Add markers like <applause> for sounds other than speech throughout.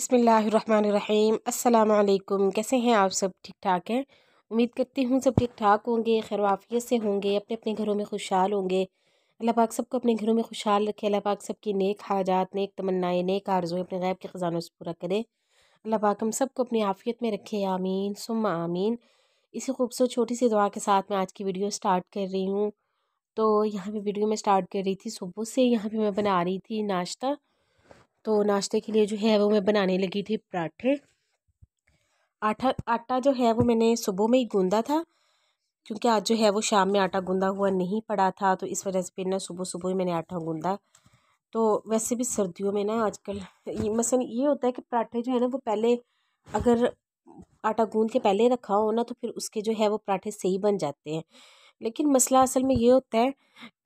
बसमीम् अल्लाम कैसे हैं आप सब ठीक ठाक हैं उम्मीद करती हूँ सब ठीक ठाक होंगे खैरवाफियत से होंगे अपने अपने घरों में खुशहाल होंगे अल्लाह पाक सबको अपने घरों में खुशहाल रखे अल्लाह पाक सबकी नेक हाजात नेक तमन्नाएं नेक आर्जुएँ अपने गैब के ख़जानों से पूरा करें अल्लाह पाक हम सबको अपनी आफियत में रखे आमीन सुम आमीन इसी खूबसूरत छोटी सी दुआ के साथ मैं आज की वीडियो स्टार्ट कर रही हूँ तो यहाँ पर वीडियो मैं स्टार्ट कर रही थी सुबह से यहाँ पर मैं बना रही थी नाश्ता तो नाश्ते के लिए जो है वो मैं बनाने लगी थी पराठे आटा आटा जो है वो मैंने सुबह में ही गूंदा था क्योंकि आज जो है वो शाम में आटा गूंदा हुआ नहीं पड़ा था तो इस वजह से फिर ना सुबह सुबह ही मैंने आटा गूंदा तो वैसे भी सर्दियों में ना आजकल ये मसलन ये होता है कि पराठे जो है ना वो पहले अगर आटा गूंद के पहले रखा हो ना तो फिर उसके जो है वो पराठे सही बन जाते हैं लेकिन मसला असल में ये होता है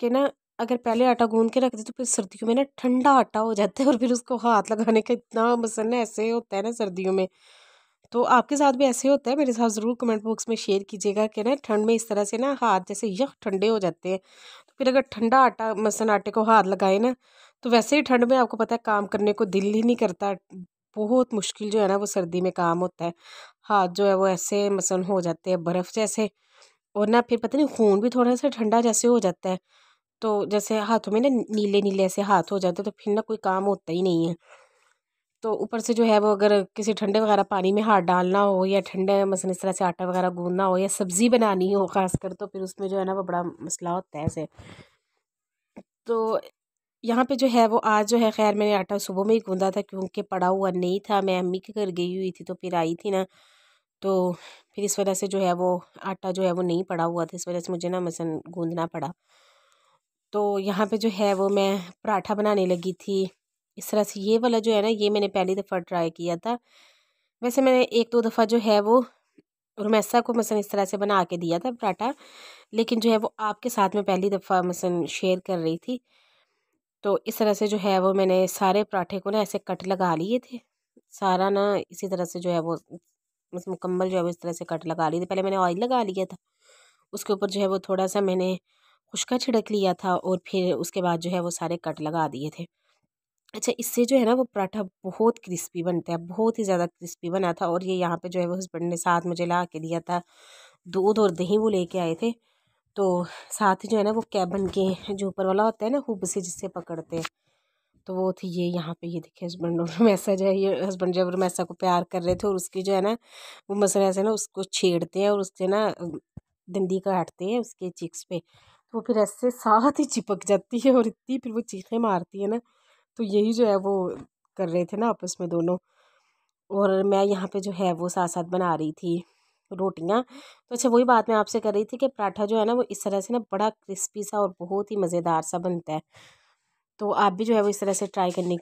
कि ना अगर पहले आटा गूंद के रख दे तो फिर सर्दियों में ना ठंडा आटा हो जाता है और फिर उसको हाथ लगाने का इतना मसला ऐसे होता है ना सर्दियों में तो आपके साथ भी ऐसे होता है मेरे साथ ज़रूर कमेंट बॉक्स में शेयर कीजिएगा कि ना ठंड में इस तरह से ना हाथ जैसे यख ठंडे हो जाते हैं तो फिर अगर ठंडा आटा मसन आटे को हाथ लगाए ना तो वैसे ही ठंड में आपको पता है काम करने को दिल ही नहीं करता बहुत मुश्किल जो है ना वो सर्दी में काम होता है हाथ जो है वो ऐसे मसन हो जाते हैं बर्फ़ जैसे और ना फिर पता नहीं खून भी थोड़ा सा ठंडा जैसे हो जाता है तो जैसे हाथों में ना नीले नीले ऐसे हाथ हो जाते तो फिर ना कोई काम होता ही नहीं है तो ऊपर से जो है वो अगर किसी ठंडे वगैरह पानी में हाथ डालना हो या ठंडे मसल इस तरह से आटा वगैरह गूंदना हो या सब्ज़ी बनानी हो खासकर तो फिर उसमें जो है ना वो बड़ा मसला होता है ऐसे तो यहाँ पे जो है वो आज जो है खैर मैंने आटा सुबह में ही गूंदा था क्योंकि पड़ा हुआ नहीं था मैं अम्मी के घर गई हुई थी तो फिर आई थी ना तो फिर इस वजह से जो है वो आटा जो है वो नहीं पड़ा हुआ था इस वजह से मुझे ना मसन गूँधना पड़ा तो यहाँ पे जो है वो मैं पराठा बनाने लगी थी इस तरह से ये वाला जो है ना ये मैंने पहली दफ़ा ट्राई किया था वैसे मैंने एक दो दफ़ा जो है वो रोमैसा को मसन इस तरह से बना के दिया था पराठा लेकिन जो है वो आपके साथ में पहली दफ़ा मसन शेयर कर रही थी तो इस तरह से जो है वो मैंने सारे पराठे को ना ऐसे कट लगा लिए थे सारा ना इसी तरह से जो है वो मुकम्मल जो है वो इस तरह से कट लगा लिए थे पहले मैंने ऑयल लगा लिया था उसके ऊपर जो है वो थोड़ा सा मैंने उसका छिड़क लिया था और फिर उसके बाद जो है वो सारे कट लगा दिए थे अच्छा इससे जो है ना वो पराठा बहुत क्रिस्पी बनता है बहुत ही ज़्यादा क्रिस्पी बना था और ये यहाँ पे जो है वो हस्बैंड ने साथ मुझे ला के दिया था दूध और दही वो लेके आए थे तो साथ ही जो है ना वो कैबन के जो ऊपर वाला होता है ना हुब से जिससे पकड़ते हैं तो वो थी ये यहाँ पे ये देखे हस्बैंड और मैसा जो है ये हस्बैंड जब मैसा को प्यार कर रहे थे और उसकी जो है ना वो मसल ऐसे ना उसको छेड़ते हैं और उससे ना डंडी काटते हैं उसके चिक्स पे तो फिर ऐसे साथ ही चिपक जाती है और इतनी फिर वो चीखें मारती है ना तो यही जो है वो कर रहे थे ना आपस में दोनों और मैं यहाँ पे जो है वो साथ साथ बना रही थी रोटियाँ तो अच्छा वही बात मैं आपसे कर रही थी कि पराठा जो है ना वो इस तरह से ना बड़ा क्रिस्पी सा और बहुत ही मज़ेदार सा बनता है तो आप भी जो है वो इस तरह से ट्राई करने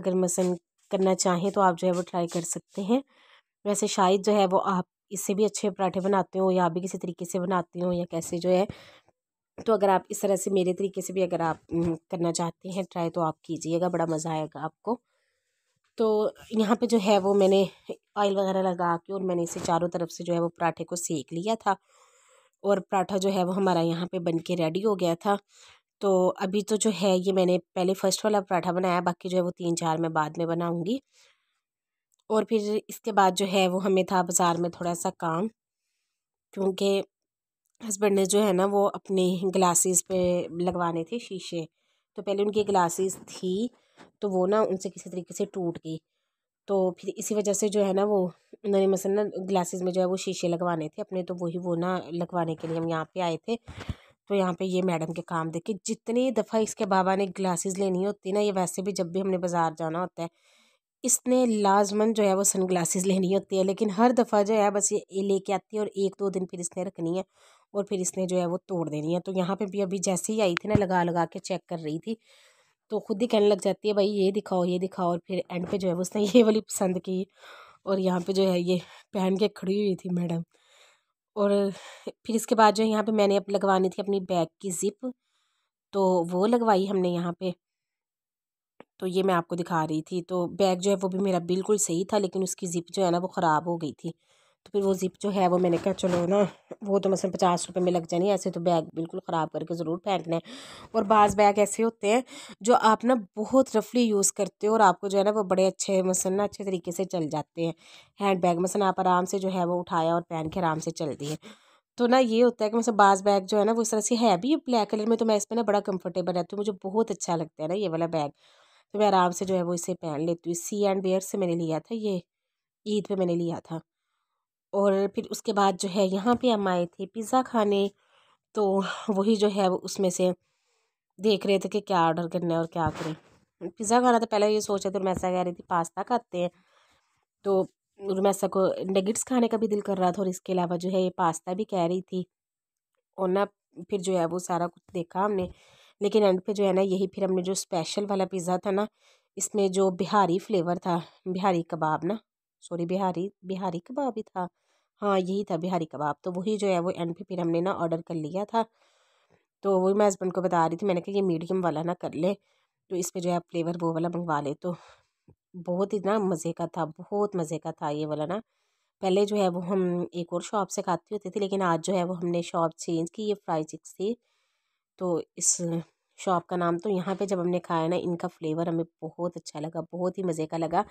अगर मसन करना चाहें तो आप जो है वो ट्राई कर सकते हैं वैसे शायद जो है वो आप इससे भी अच्छे पराठे बनाते हो या आप भी किसी तरीके से बनाते हो या कैसे जो है तो अगर आप इस तरह से मेरे तरीके से भी अगर आप करना चाहते हैं ट्राई तो आप कीजिएगा बड़ा मज़ा आएगा आपको तो यहाँ पे जो है वो मैंने ऑयल वगैरह लगा के और मैंने इसे चारों तरफ से जो है वो पराठे को सेक लिया था और पराठा जो है वो हमारा यहाँ पे बन के रेडी हो गया था तो अभी तो जो है ये मैंने पहले फ़र्स्ट वाला पराठा बनाया बाकी जो है वो तीन चार मैं बाद में बनाऊँगी और फिर इसके बाद जो है वो हमें था बाज़ार में थोड़ा सा काम क्योंकि हस्बैंड ने जो है ना वो अपने ग्लासेस पे लगवाने थे शीशे तो पहले उनकी ग्लासेस थी तो वो ना उनसे किसी तरीके से टूट गई तो फिर इसी वजह से जो है ना वो उन्होंने मसल ना ग्लासेस में जो है वो शीशे लगवाने थे अपने तो वही वो ना लगवाने के लिए हम यहाँ पे आए थे तो यहाँ पे ये मैडम के काम देखे जितनी दफ़ा इसके बाबा ने ग्लासेस लेनी होती ना ये वैसे भी जब भी हमने बाज़ार जाना होता है इसने लाजमन जो है वो सन लेनी होती है लेकिन हर दफ़ा जो है बस ये लेके आती है और एक दो दिन फिर इसने रखनी है और फिर इसने जो है वो तोड़ देनी है तो यहाँ पे भी अभी जैसे ही आई थी ना लगा लगा के चेक कर रही थी तो खुद ही कहने लग जाती है भाई ये दिखाओ ये दिखाओ और फिर एंड पे जो है वो उसने ये वाली पसंद की और यहाँ पे जो है ये पहन के खड़ी हुई थी मैडम और फिर इसके बाद जो है यहाँ पर मैंने अब लगवानी थी अपनी बैग की ज़िप तो वो लगवाई हमने यहाँ पर तो ये मैं आपको दिखा रही थी तो बैग जो है वो भी मेरा बिल्कुल सही था लेकिन उसकी ज़िप जो है ना वो ख़राब हो गई थी तो फिर वो ज़िप जो है वो मैंने कहा चलो ना वो तो मसलन पचास रुपये में लग जानी ऐसे तो बैग बिल्कुल ख़राब करके ज़रूर फेंकना है और बाज़ बैग ऐसे होते हैं जो आप ना बहुत रफली यूज़ करते हो और आपको जो है ना वो बड़े अच्छे मसलन ना अच्छे तरीके से चल जाते हैं हैंड बैग मसलन आप आराम से जो है वो उठाया और पहन के आराम से चल दिए तो ना ये होता है कि मतलब बाज़ बैग जो है ना वो इस तरह से है भी ब्लैक कलर में तो मैं इस पर ना बड़ा कंफर्टेबल रहती हूँ मुझे बहुत अच्छा लगता है ना ये वाला बैग तो मैं आराम से जो है वो इसे पहन लेती हूँ सी एंड वेयर से मैंने लिया था ये ईद पे मैंने लिया था और फिर उसके बाद जो है यहाँ पे हम आए थे पिज़्ज़ा खाने तो वही जो है वो उसमें से देख रहे थे कि क्या ऑर्डर करना है और क्या करें पिज़्ज़ा खाना तो पहले ये सोच रहे थे रुमैसा कह रही थी पास्ता खाते हैं तो रुमैसा को नगेट्स खाने का भी दिल कर रहा था और इसके अलावा जो है ये पास्ता भी कह रही थी और ना फिर जो है वो सारा कुछ देखा हमने लेकिन एंड पे जो है ना यही फिर हमने जो स्पेशल वाला पिज़्ज़ा था ना इसमें जो बिहारी फ्लेवर था बिहारी कबाब ना सॉरी बिहारी बिहारी कबाब ही था हाँ यही था बिहारी कबाब तो वही जो है वो एंड पे फिर हमने ना ऑर्डर कर लिया था तो वही मैं हस्बैंड को बता रही थी मैंने कहा ये मीडियम वाला ना कर ले तो इस पर जो है फ्लेवर वो वाला मंगवा ले तो बहुत ही ना मज़े का था बहुत मज़े का था ये वाला ना पहले जो है वो हम एक और शॉप से खाते होते थे लेकिन आज जो है वो हमने शॉप चेंज की ये फ्राई चिक्स थी तो इस शॉप का नाम तो यहाँ पे जब हमने खाया ना इनका फ्लेवर हमें बहुत अच्छा लगा बहुत ही मज़े का लगा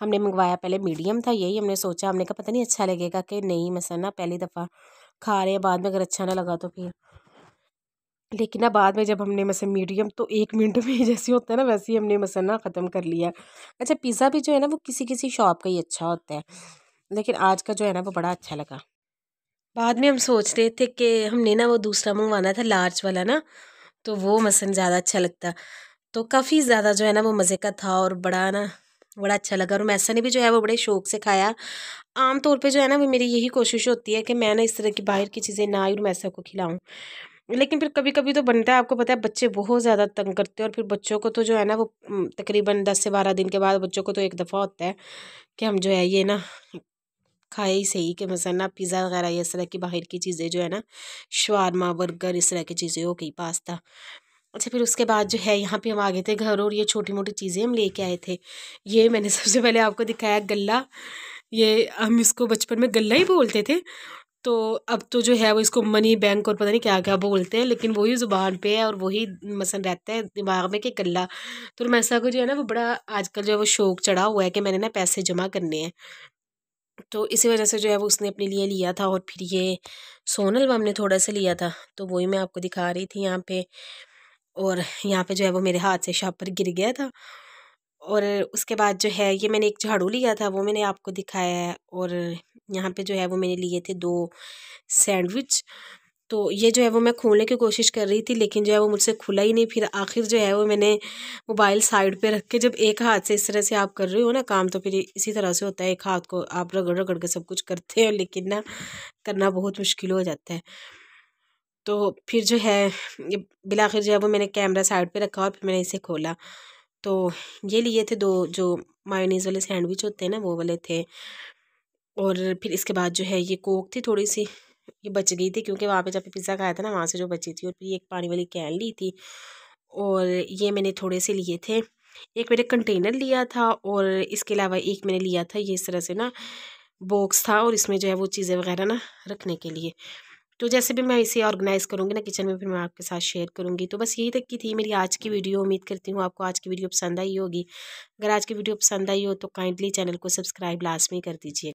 हमने मंगवाया पहले मीडियम था यही हमने सोचा हमने कहा पता नहीं अच्छा लगेगा कि नहीं मसाना पहली दफ़ा खा रहे हैं बाद में अगर अच्छा ना लगा तो फिर लेकिन ना बाद में जब हमने मैसे मीडियम तो एक मिनट में जैसे होता है ना वैसे ही हमने मसाना ख़त्म कर लिया अच्छा पिज़्ज़ा भी जो है ना वो किसी किसी शॉप का ही अच्छा होता है लेकिन आज का जो है ना वो बड़ा अच्छा लगा बाद में हम सोच रहे थे कि हमने ना वो दूसरा मंगवाना था लार्ज वाला ना तो वो मसन ज़्यादा अच्छा लगता तो काफ़ी ज़्यादा जो है ना वो मज़े का था और बड़ा ना बड़ा अच्छा लगा और मैसा ने भी जो है वो बड़े शौक से खाया आम तौर पे जो है ना वो मेरी यही कोशिश होती है कि मैं ना इस तरह की बाहर की चीज़ें ना और मैसा को खिलाऊं लेकिन फिर कभी कभी तो बनता है आपको पता है बच्चे बहुत ज़्यादा तंग करते हैं और फिर बच्चों को तो जो है ना वो तकरीबन दस से बारह दिन के बाद बच्चों को तो एक दफ़ा होता है कि हम जो है ये ना खाए ही सही कि मसा ना पिज़्ज़ा वगैरह या इस तरह की बाहर की चीज़ें जो है ना शवारमा बर्गर इस तरह की चीज़ें हो गई पास्ता अच्छा फिर उसके बाद जो है यहाँ पे हम आ गए थे घर और ये छोटी मोटी चीज़ें हम लेके आए थे ये मैंने <laughs> सबसे पहले आपको दिखाया गला ये हम इसको बचपन में गला ही बोलते थे तो अब तो जो है वो इसको मनी बैंक और पता नहीं क्या क्या बोलते हैं लेकिन वही ज़ुबान पे है और वही मसन रहता है दिमाग में कि गला तो मैसा को जो है ना वो बड़ा आजकल जो है वो शौक चढ़ा हुआ है कि मैंने ना पैसे जमा करने हैं तो इसी वजह से जो है वो उसने अपने लिए लिया था और फिर ये सोनल बम ने थोड़ा सा लिया था तो वही मैं आपको दिखा रही थी यहाँ पे और यहाँ पे जो है वो मेरे हाथ से शॉप पर गिर गया था और उसके बाद जो है ये मैंने एक झाड़ू लिया था वो मैंने आपको दिखाया है और यहाँ पे जो है वो मैंने लिए थे दो सैंडविच तो ये जो है वो मैं खोलने की कोशिश कर रही थी लेकिन जो है वो मुझसे खुला ही नहीं फिर आखिर जो है वो मैंने मोबाइल साइड पे रख के जब एक हाथ से इस तरह से आप कर रहे हो ना काम तो फिर इसी तरह से होता है एक हाथ को आप रगड़ रगड़ के सब कुछ करते हो लेकिन ना करना बहुत मुश्किल हो जाता है तो फिर जो है ये बिलाखिर जो है वो मैंने कैमरा साइड पर रखा और फिर मैंने इसे खोला तो ये लिए थे दो जो मायोनीज़ वाले सैंडविच होते हैं ना वो वाले थे और फिर इसके बाद जो है ये कोक थी थोड़ी सी ये बच गई थी क्योंकि वहाँ पे जब पिज़्ज़ा खाया था ना वहाँ से जो बची थी और फिर एक पानी वाली कैन ली थी और ये मैंने थोड़े से लिए थे एक मैंने कंटेनर लिया था और इसके अलावा एक मैंने लिया था ये इस तरह से ना बॉक्स था और इसमें जो है वो चीज़ें वगैरह ना रखने के लिए तो जैसे भी मैं इसे ऑर्गेनाइज़ करूँगी ना किचन में फिर मैं आपके साथ शेयर करूँगी तो बस यही तक की थी मेरी आज की वीडियो उम्मीद करती हूँ आपको आज की वीडियो पसंद आई होगी अगर आज की वीडियो पसंद आई हो तो काइंडली चैनल को सब्सक्राइब लाजमी कर दीजिए